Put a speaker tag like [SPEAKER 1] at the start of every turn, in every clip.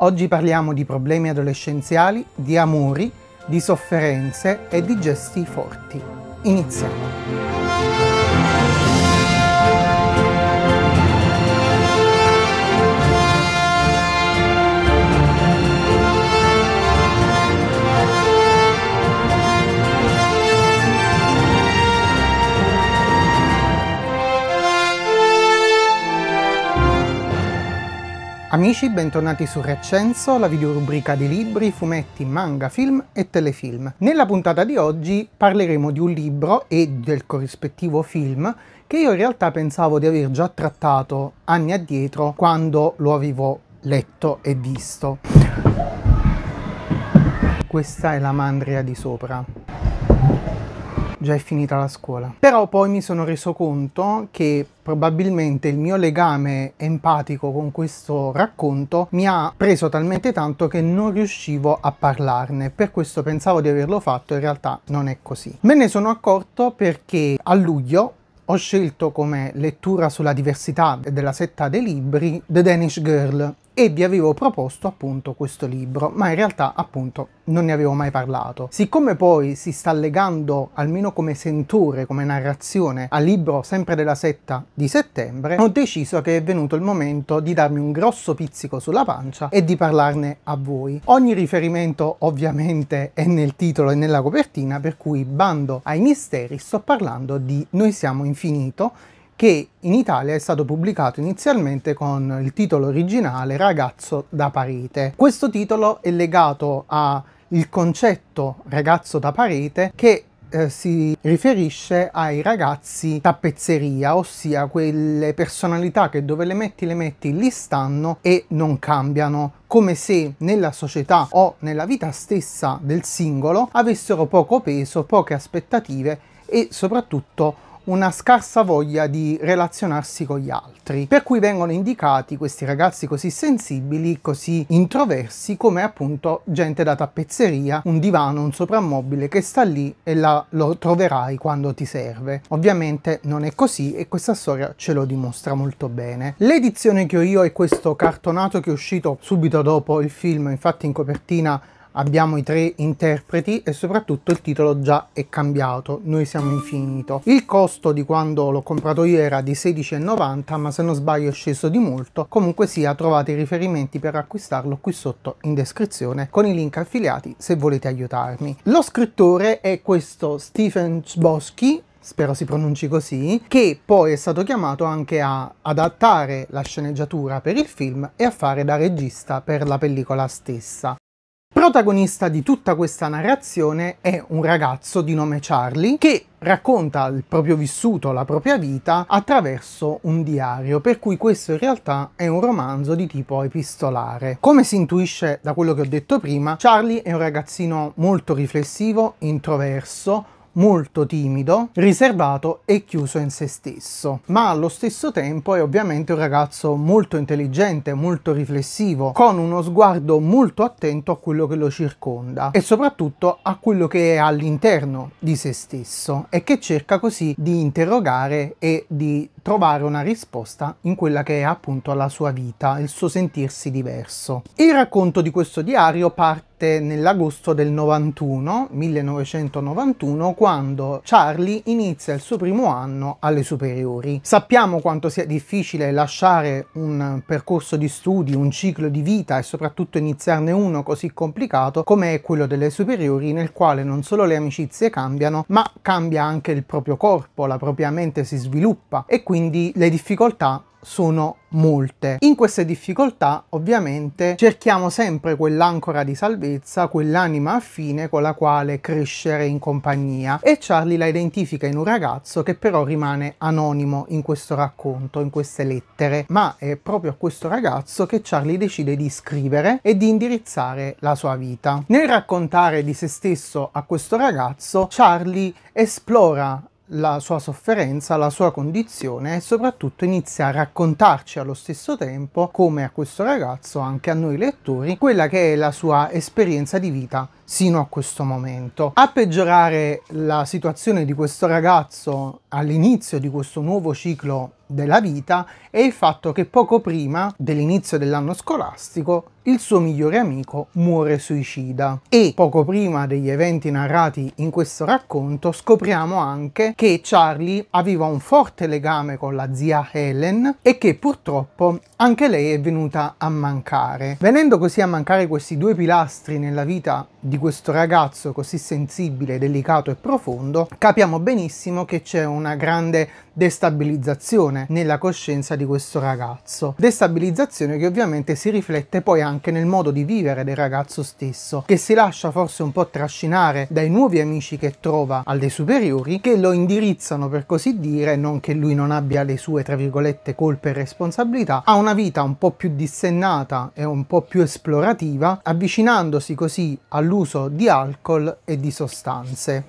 [SPEAKER 1] Oggi parliamo di problemi adolescenziali, di amori, di sofferenze e di gesti forti. Iniziamo! Amici, bentornati su Recenso, la videorubrica di libri, fumetti, manga, film e telefilm. Nella puntata di oggi parleremo di un libro e del corrispettivo film che io in realtà pensavo di aver già trattato anni addietro quando lo avevo letto e visto. Questa è la mandria di sopra già è finita la scuola. Però poi mi sono reso conto che probabilmente il mio legame empatico con questo racconto mi ha preso talmente tanto che non riuscivo a parlarne, per questo pensavo di averlo fatto, in realtà non è così. Me ne sono accorto perché a luglio ho scelto come lettura sulla diversità della setta dei libri The Danish Girl e vi avevo proposto appunto questo libro, ma in realtà appunto non ne avevo mai parlato. Siccome poi si sta legando, almeno come sentore, come narrazione, al libro sempre della setta di settembre, ho deciso che è venuto il momento di darmi un grosso pizzico sulla pancia e di parlarne a voi. Ogni riferimento ovviamente è nel titolo e nella copertina, per cui bando ai misteri, sto parlando di Noi siamo infinito, che in Italia è stato pubblicato inizialmente con il titolo originale Ragazzo da parete. Questo titolo è legato al concetto ragazzo da parete che eh, si riferisce ai ragazzi tappezzeria, ossia quelle personalità che dove le metti le metti lì stanno e non cambiano, come se nella società o nella vita stessa del singolo avessero poco peso, poche aspettative e soprattutto una scarsa voglia di relazionarsi con gli altri, per cui vengono indicati questi ragazzi così sensibili, così introversi, come appunto gente da tappezzeria, un divano, un soprammobile che sta lì e la, lo troverai quando ti serve. Ovviamente non è così e questa storia ce lo dimostra molto bene. L'edizione che ho io è questo cartonato che è uscito subito dopo il film, infatti in copertina abbiamo i tre interpreti e soprattutto il titolo già è cambiato, noi siamo infinito. Il costo di quando l'ho comprato io era di 16,90 ma se non sbaglio è sceso di molto, comunque sia trovate i riferimenti per acquistarlo qui sotto in descrizione con i link affiliati se volete aiutarmi. Lo scrittore è questo Stephen Zboschi spero si pronunci così, che poi è stato chiamato anche a adattare la sceneggiatura per il film e a fare da regista per la pellicola stessa. Protagonista di tutta questa narrazione è un ragazzo di nome Charlie che racconta il proprio vissuto, la propria vita attraverso un diario, per cui questo in realtà è un romanzo di tipo epistolare. Come si intuisce da quello che ho detto prima, Charlie è un ragazzino molto riflessivo, introverso, molto timido, riservato e chiuso in se stesso, ma allo stesso tempo è ovviamente un ragazzo molto intelligente, molto riflessivo, con uno sguardo molto attento a quello che lo circonda e soprattutto a quello che è all'interno di se stesso e che cerca così di interrogare e di trovare una risposta in quella che è appunto la sua vita, il suo sentirsi diverso. Il racconto di questo diario parte nell'agosto del 91, 1991, quando Charlie inizia il suo primo anno alle superiori. Sappiamo quanto sia difficile lasciare un percorso di studi, un ciclo di vita e soprattutto iniziarne uno così complicato come quello delle superiori nel quale non solo le amicizie cambiano, ma cambia anche il proprio corpo, la propria mente si sviluppa e quindi quindi le difficoltà sono molte. In queste difficoltà ovviamente cerchiamo sempre quell'ancora di salvezza, quell'anima affine con la quale crescere in compagnia e Charlie la identifica in un ragazzo che però rimane anonimo in questo racconto, in queste lettere, ma è proprio a questo ragazzo che Charlie decide di scrivere e di indirizzare la sua vita. Nel raccontare di se stesso a questo ragazzo, Charlie esplora la sua sofferenza, la sua condizione e soprattutto inizia a raccontarci allo stesso tempo, come a questo ragazzo, anche a noi lettori, quella che è la sua esperienza di vita sino a questo momento. A peggiorare la situazione di questo ragazzo all'inizio di questo nuovo ciclo della vita è il fatto che poco prima dell'inizio dell'anno scolastico il suo migliore amico muore suicida e poco prima degli eventi narrati in questo racconto scopriamo anche che Charlie aveva un forte legame con la zia Helen e che purtroppo anche lei è venuta a mancare. Venendo così a mancare questi due pilastri nella vita di questo ragazzo così sensibile, delicato e profondo, capiamo benissimo che c'è una grande destabilizzazione nella coscienza di questo ragazzo. Destabilizzazione che ovviamente si riflette poi anche nel modo di vivere del ragazzo stesso, che si lascia forse un po' trascinare dai nuovi amici che trova alle superiori, che lo indirizzano per così dire, non che lui non abbia le sue tra virgolette colpe e responsabilità, a una vita un po' più dissennata e un po' più esplorativa, avvicinandosi così all'uso di alcol e di sostanze.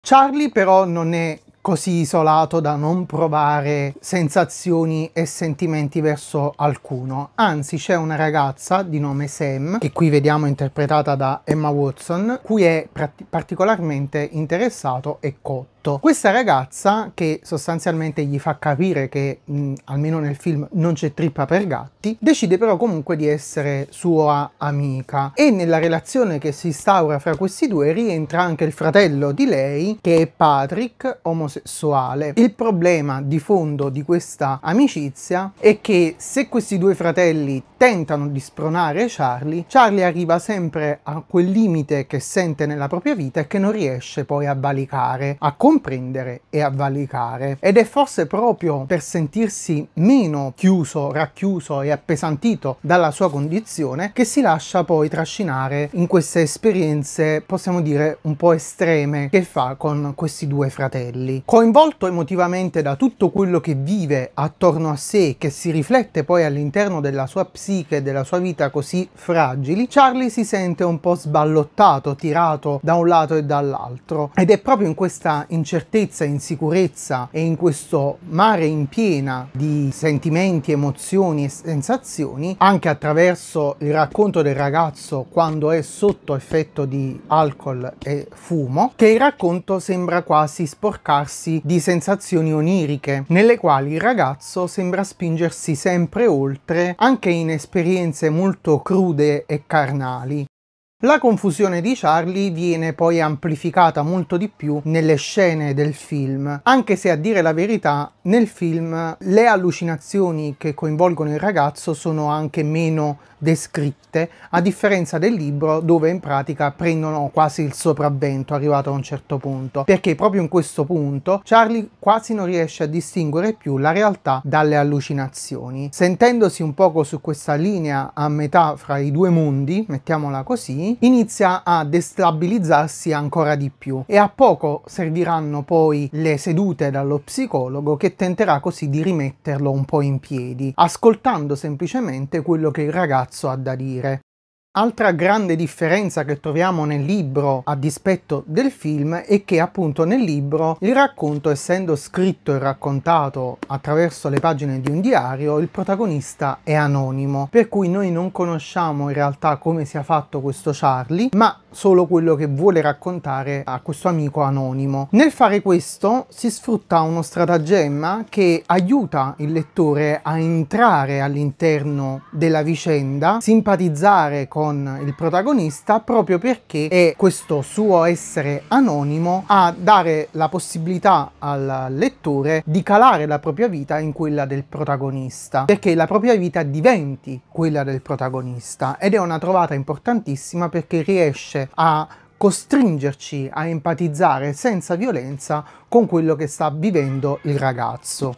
[SPEAKER 1] Charlie però non è così isolato da non provare sensazioni e sentimenti verso alcuno. Anzi, c'è una ragazza di nome Sam, che qui vediamo interpretata da Emma Watson, cui è particolarmente interessato e cotto tutto. Questa ragazza che sostanzialmente gli fa capire che mh, mm, almeno nel film non c'è trippa per gatti, decide però comunque di essere sua amica e nella relazione che si instaura fra questi due rientra anche il fratello di lei che è Patrick, omosessuale. Il problema di fondo di questa amicizia è che se questi due fratelli tentano di spronare Charlie, Charlie arriva sempre a quel limite che sente nella propria vita e che non riesce poi a valicare, a comprendere e avvalicare. Ed è forse proprio per sentirsi meno chiuso, racchiuso e appesantito dalla sua condizione che si lascia poi trascinare in queste esperienze, possiamo dire, un po' estreme che fa con questi due fratelli. Coinvolto emotivamente da tutto quello che vive attorno a sé, che si riflette poi all'interno della sua psiche e della sua vita così fragili, Charlie si sente un po' sballottato, tirato da un lato e dall'altro. Ed è proprio in questa in incertezza, insicurezza e in questo mare in piena di sentimenti, emozioni e sensazioni, anche attraverso il racconto del ragazzo quando è sotto effetto di alcol e fumo, che il racconto sembra quasi sporcarsi di sensazioni oniriche, nelle quali il ragazzo sembra spingersi sempre oltre, anche in esperienze molto crude e carnali. La confusione di Charlie viene poi amplificata molto di più nelle scene del film, anche se a dire la verità nel film le allucinazioni che coinvolgono il ragazzo sono anche meno descritte, a differenza del libro dove in pratica prendono quasi il sopravvento arrivato a un certo punto, perché proprio in questo punto Charlie quasi non riesce a distinguere più la realtà dalle allucinazioni. Sentendosi un poco su questa linea a metà fra i due mondi, mettiamola così, inizia a destabilizzarsi ancora di più e a poco serviranno poi le sedute dallo psicologo che tenterà così di rimetterlo un po' in piedi, ascoltando semplicemente quello che il ragazzo ha da dire. Altra grande differenza che troviamo nel libro a dispetto del film è che appunto nel libro il racconto essendo scritto e raccontato attraverso le pagine di un diario il protagonista è anonimo per cui noi non conosciamo in realtà come sia fatto questo Charlie ma solo quello che vuole raccontare a questo amico anonimo. Nel fare questo si sfrutta uno stratagemma che aiuta il lettore a entrare all'interno della vicenda, simpatizzare con con il protagonista proprio perché è questo suo essere anonimo a dare la possibilità al lettore di calare la propria vita in quella del protagonista perché la propria vita diventi quella del protagonista ed è una trovata importantissima perché riesce a costringerci a empatizzare senza violenza con quello che sta vivendo il ragazzo.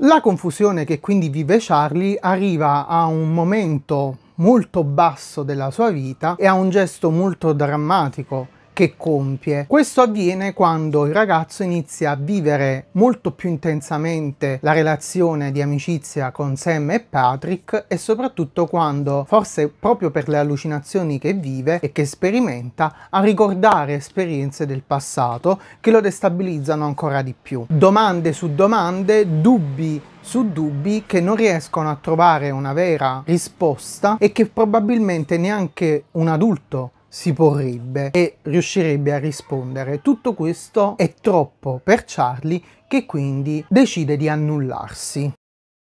[SPEAKER 1] La confusione che quindi vive Charlie arriva a un momento molto basso della sua vita e ha un gesto molto drammatico che compie. Questo avviene quando il ragazzo inizia a vivere molto più intensamente la relazione di amicizia con Sam e Patrick e soprattutto quando, forse proprio per le allucinazioni che vive e che sperimenta, a ricordare esperienze del passato che lo destabilizzano ancora di più. Domande su domande, dubbi su dubbi che non riescono a trovare una vera risposta e che probabilmente neanche un adulto si porrebbe e riuscirebbe a rispondere. Tutto questo è troppo per Charlie che quindi decide di annullarsi.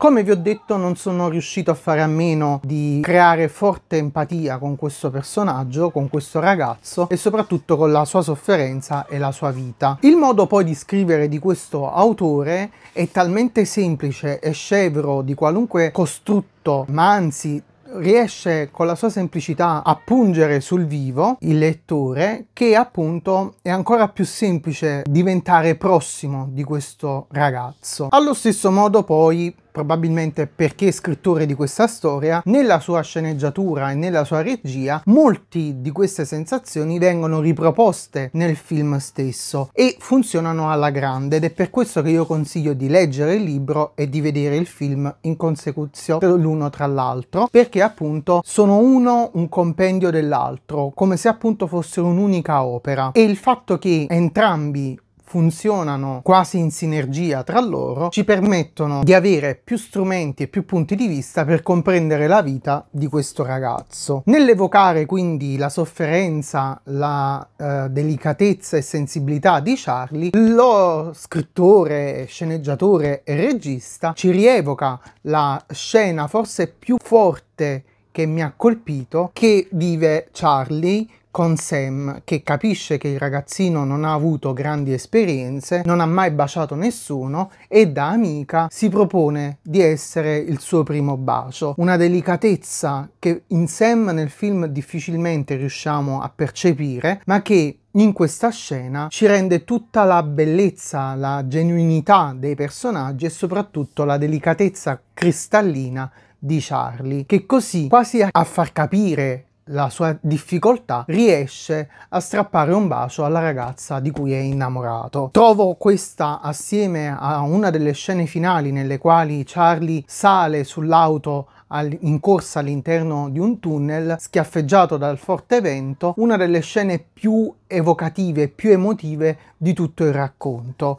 [SPEAKER 1] Come vi ho detto non sono riuscito a fare a meno di creare forte empatia con questo personaggio, con questo ragazzo e soprattutto con la sua sofferenza e la sua vita. Il modo poi di scrivere di questo autore è talmente semplice e scevro di qualunque costrutto, ma anzi riesce con la sua semplicità a pungere sul vivo il lettore che appunto è ancora più semplice diventare prossimo di questo ragazzo. Allo stesso modo poi probabilmente perché scrittore di questa storia, nella sua sceneggiatura e nella sua regia, molti di queste sensazioni vengono riproposte nel film stesso e funzionano alla grande ed è per questo che io consiglio di leggere il libro e di vedere il film in consecuzione l'uno tra l'altro, perché appunto sono uno un compendio dell'altro, come se appunto fossero un'unica opera e il fatto che entrambi funzionano quasi in sinergia tra loro, ci permettono di avere più strumenti e più punti di vista per comprendere la vita di questo ragazzo. Nell'evocare quindi la sofferenza, la eh, delicatezza e sensibilità di Charlie, lo scrittore, sceneggiatore e regista ci rievoca la scena forse più forte che mi ha colpito che vive Charlie con Sam che capisce che il ragazzino non ha avuto grandi esperienze, non ha mai baciato nessuno e da amica si propone di essere il suo primo bacio. Una delicatezza che in Sam nel film difficilmente riusciamo a percepire, ma che in questa scena ci rende tutta la bellezza, la genuinità dei personaggi e soprattutto la delicatezza cristallina di Charlie, che così, quasi a far capire la sua difficoltà, riesce a strappare un bacio alla ragazza di cui è innamorato. Trovo questa assieme a una delle scene finali nelle quali Charlie sale sull'auto in corsa all'interno di un tunnel schiaffeggiato dal forte vento, una delle scene più evocative, più emotive di tutto il racconto.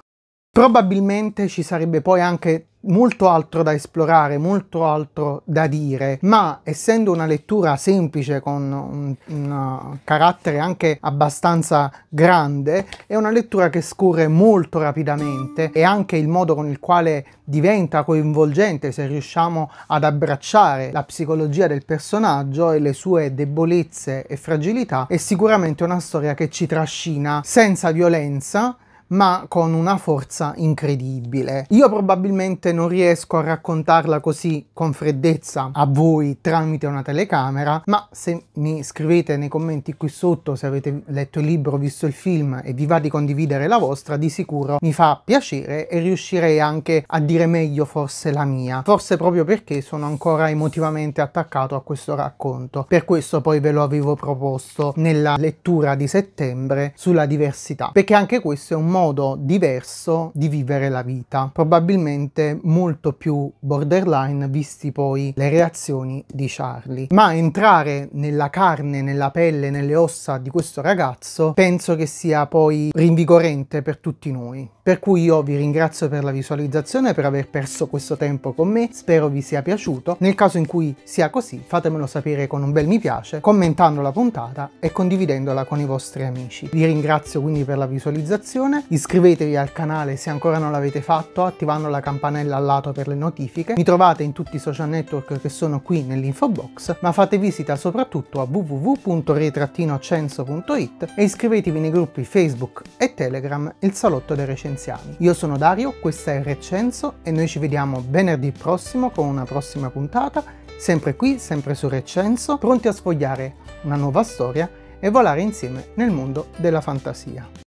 [SPEAKER 1] Probabilmente ci sarebbe poi anche molto altro da esplorare, molto altro da dire, ma essendo una lettura semplice con un, un, uh, carattere anche abbastanza grande, è una lettura che scorre molto rapidamente e anche il modo con il quale diventa coinvolgente se riusciamo ad abbracciare la psicologia del personaggio e le sue debolezze e fragilità è sicuramente una storia che ci trascina senza violenza ma con una forza incredibile. Io probabilmente non riesco a raccontarla così con freddezza a voi tramite una telecamera, ma se mi scrivete nei commenti qui sotto se avete letto il libro, visto il film e vi va di condividere la vostra, di sicuro mi fa piacere e riuscirei anche a dire meglio forse la mia, forse proprio perché sono ancora emotivamente attaccato a questo racconto. Per questo poi ve lo avevo proposto nella lettura di settembre sulla diversità, perché anche questo è un modo modo diverso di vivere la vita, probabilmente molto più borderline visti poi le reazioni di Charlie. Ma entrare nella carne, nella pelle, nelle ossa di questo ragazzo penso che sia poi rinvigorente per tutti noi. Per cui io vi ringrazio per la visualizzazione, per aver perso questo tempo con me, spero vi sia piaciuto. Nel caso in cui sia così fatemelo sapere con un bel mi piace, commentando la puntata e condividendola con i vostri amici. Vi ringrazio quindi per la visualizzazione, Iscrivetevi al canale se ancora non l'avete fatto attivando la campanella al lato per le notifiche. Mi trovate in tutti i social network che sono qui nell'info box, ma fate visita soprattutto a www.re-censo.it e iscrivetevi nei gruppi Facebook e Telegram Il Salotto dei Recensiani. Io sono Dario, questa è Recenso e noi ci vediamo venerdì prossimo con una prossima puntata, sempre qui, sempre su Recenso, pronti a sfogliare una nuova storia e volare insieme nel mondo della fantasia.